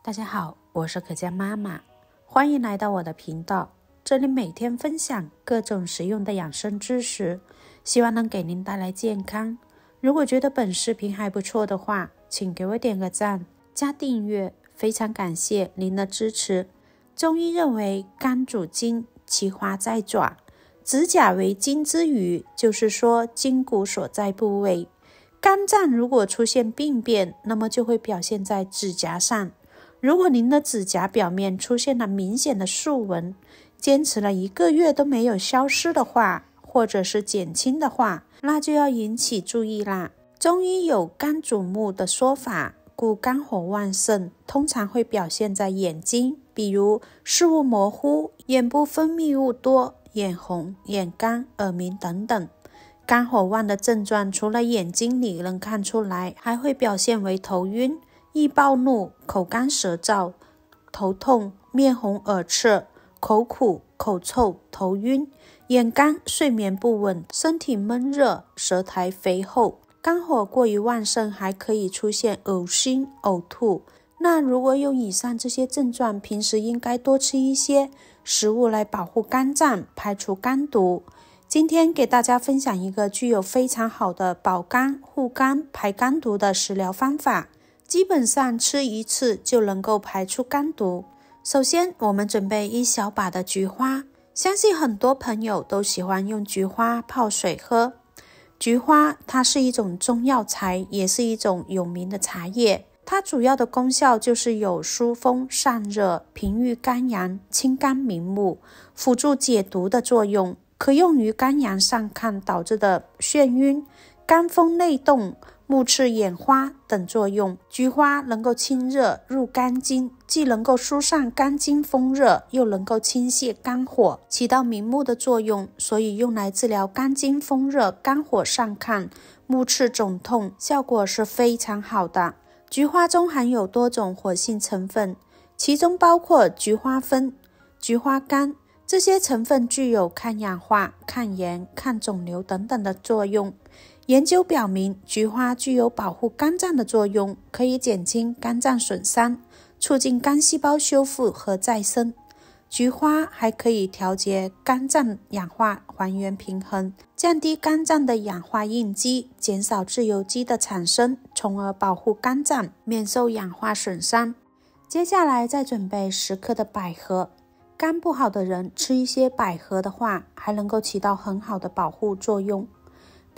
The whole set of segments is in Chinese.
大家好，我是可嘉妈妈，欢迎来到我的频道。这里每天分享各种实用的养生知识，希望能给您带来健康。如果觉得本视频还不错的话，请给我点个赞，加订阅，非常感谢您的支持。中医认为，肝主筋，其华在爪，指甲为筋之余，就是说筋骨所在部位。肝脏如果出现病变，那么就会表现在指甲上。如果您的指甲表面出现了明显的竖纹，坚持了一个月都没有消失的话，或者是减轻的话，那就要引起注意啦。中医有肝主目”的说法，故肝火旺盛通常会表现在眼睛，比如视物模糊、眼部分泌物多、眼红、眼干、耳鸣等等。肝火旺的症状除了眼睛里能看出来，还会表现为头晕。易暴怒、口干舌燥、头痛、面红耳赤、口苦、口臭、头晕、眼干、睡眠不稳、身体闷热、舌苔肥厚，肝火过于旺盛，还可以出现恶心、呕吐。那如果有以上这些症状，平时应该多吃一些食物来保护肝脏、排除肝毒。今天给大家分享一个具有非常好的保肝、护肝、排肝毒的食疗方法。基本上吃一次就能够排出肝毒。首先，我们准备一小把的菊花，相信很多朋友都喜欢用菊花泡水喝。菊花它是一种中药材，也是一种有名的茶叶。它主要的功效就是有疏风散热、平抑肝阳、清肝明目、辅助解毒的作用，可用于肝阳上亢导致的眩晕、肝风内动。目赤眼花等作用，菊花能够清热入肝经，既能够疏散肝经风热，又能够清泻肝火，起到明目的作用，所以用来治疗肝经风热、肝火上亢、目赤肿痛，效果是非常好的。菊花中含有多种活性成分，其中包括菊花酚、菊花苷这些成分，具有抗氧化、抗炎、抗肿瘤等等的作用。研究表明，菊花具有保护肝脏的作用，可以减轻肝脏损伤，促进肝细胞修复和再生。菊花还可以调节肝脏氧化还原平衡，降低肝脏的氧化应激，减少自由基的产生，从而保护肝脏免受氧化损伤。接下来再准备十克的百合，肝不好的人吃一些百合的话，还能够起到很好的保护作用。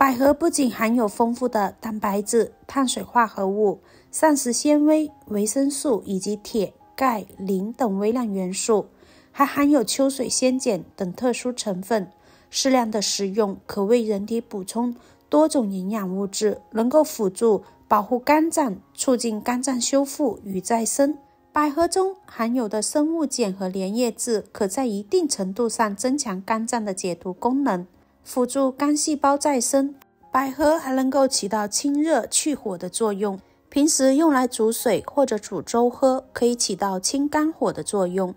百合不仅含有丰富的蛋白质、碳水化合物、膳食纤维、维生素以及铁、钙、磷等微量元素，还含有秋水仙碱等特殊成分。适量的食用可为人体补充多种营养物质，能够辅助保护肝脏，促进肝脏修复与再生。百合中含有的生物碱和粘液质，可在一定程度上增强肝脏的解毒功能。辅助肝细胞再生，百合还能够起到清热去火的作用。平时用来煮水或者煮粥喝，可以起到清肝火的作用。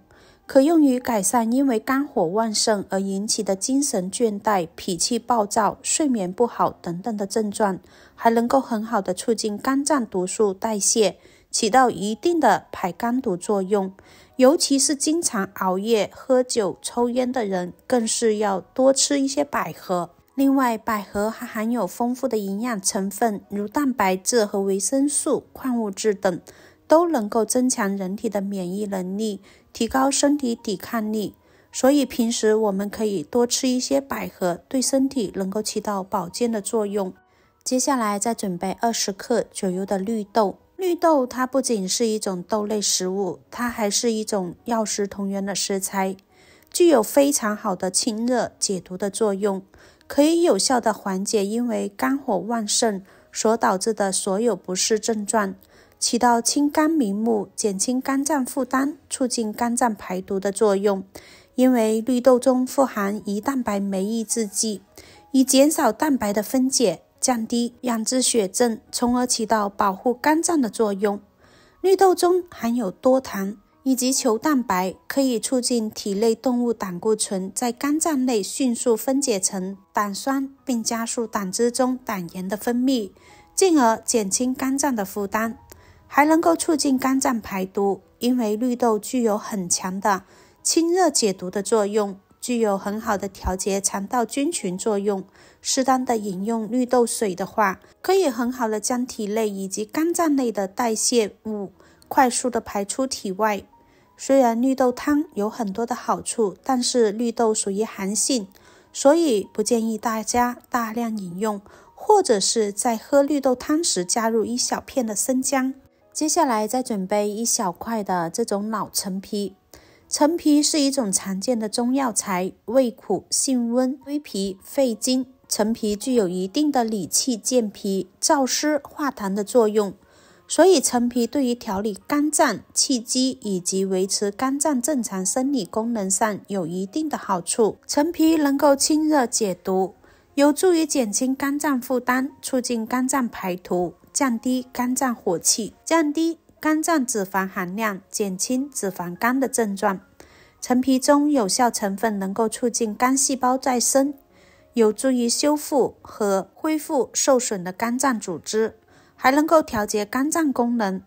可用于改善因为肝火旺盛而引起的精神倦怠、脾气暴躁、睡眠不好等等的症状，还能够很好的促进肝脏毒素代谢。起到一定的排肝毒作用，尤其是经常熬夜、喝酒、抽烟的人，更是要多吃一些百合。另外，百合还含有丰富的营养成分，如蛋白质和维生素、矿物质等，都能够增强人体的免疫能力，提高身体抵抗力。所以平时我们可以多吃一些百合，对身体能够起到保健的作用。接下来再准备二十克左右的绿豆。绿豆它不仅是一种豆类食物，它还是一种药食同源的食材，具有非常好的清热解毒的作用，可以有效的缓解因为肝火旺盛所导致的所有不适症状，起到清肝明目、减轻肝脏负担、促进肝脏排毒的作用。因为绿豆中富含胰蛋白酶抑制剂，以减少蛋白的分解。降低氧脂血症，从而起到保护肝脏的作用。绿豆中含有多糖以及球蛋白，可以促进体内动物胆固醇在肝脏内迅速分解成胆酸，并加速胆汁中胆盐的分泌，进而减轻肝脏的负担，还能够促进肝脏排毒，因为绿豆具有很强的清热解毒的作用。具有很好的调节肠道菌群作用，适当的饮用绿豆水的话，可以很好的将体内以及肝脏内的代谢物快速的排出体外。虽然绿豆汤有很多的好处，但是绿豆属于寒性，所以不建议大家大量饮用，或者是在喝绿豆汤时加入一小片的生姜。接下来再准备一小块的这种老陈皮。陈皮是一种常见的中药材，味苦，性温，归脾、肺经。陈皮具有一定的理气、健脾、燥湿、化痰的作用，所以陈皮对于调理肝脏气机以及维持肝脏正常生理功能上有一定的好处。陈皮能够清热解毒，有助于减轻肝脏负担，促进肝脏排毒，降低肝脏火气，降低。肝脏脂肪含量，减轻脂肪肝的症状。陈皮中有效成分能够促进肝细胞再生，有助于修复和恢复受损的肝脏组织，还能够调节肝脏功能。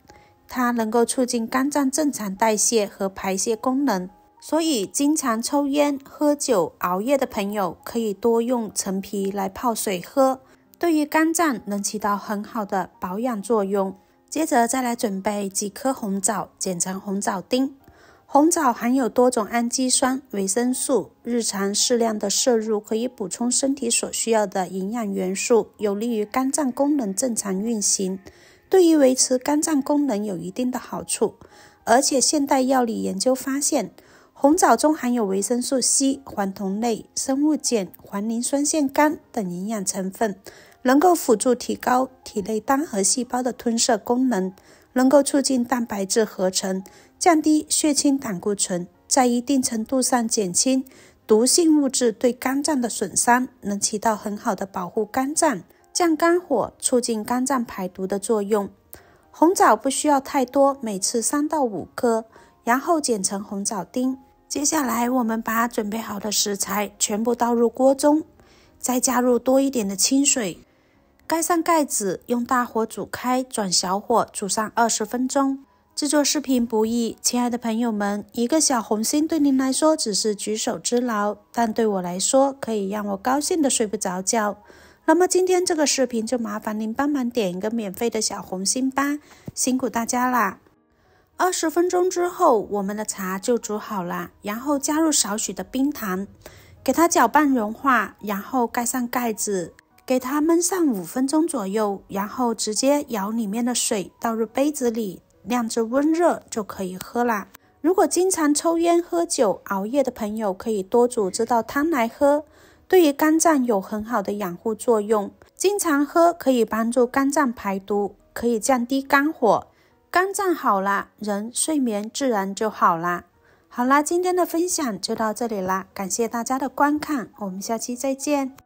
它能够促进肝脏正常代谢和排泄功能，所以经常抽烟、喝酒、熬夜的朋友可以多用陈皮来泡水喝，对于肝脏能起到很好的保养作用。接着再来准备几颗红枣，剪成红枣丁。红枣含有多种氨基酸、维生素，日常适量的摄入可以补充身体所需要的营养元素，有利于肝脏功能正常运行，对于维持肝脏功能有一定的好处。而且现代药理研究发现，红枣中含有维生素 C、黄酮类、生物碱、环磷酸腺苷等营养成分。能够辅助提高体内单核细胞的吞噬功能，能够促进蛋白质合成，降低血清胆固醇，在一定程度上减轻毒性物质对肝脏的损伤，能起到很好的保护肝脏、降肝火、促进肝脏排毒的作用。红枣不需要太多，每次三到五颗，然后剪成红枣丁。接下来，我们把准备好的食材全部倒入锅中，再加入多一点的清水。盖上盖子，用大火煮开，转小火煮上二十分钟。制作视频不易，亲爱的朋友们，一个小红心对您来说只是举手之劳，但对我来说可以让我高兴的睡不着觉。那么今天这个视频就麻烦您帮忙点一个免费的小红心吧，辛苦大家啦！二十分钟之后，我们的茶就煮好了，然后加入少许的冰糖，给它搅拌融化，然后盖上盖子。给它焖上五分钟左右，然后直接舀里面的水倒入杯子里，晾至温热就可以喝了。如果经常抽烟、喝酒、熬夜的朋友，可以多煮这道汤来喝，对于肝脏有很好的养护作用。经常喝可以帮助肝脏排毒，可以降低肝火。肝脏好了，人睡眠自然就好了。好啦，今天的分享就到这里啦，感谢大家的观看，我们下期再见。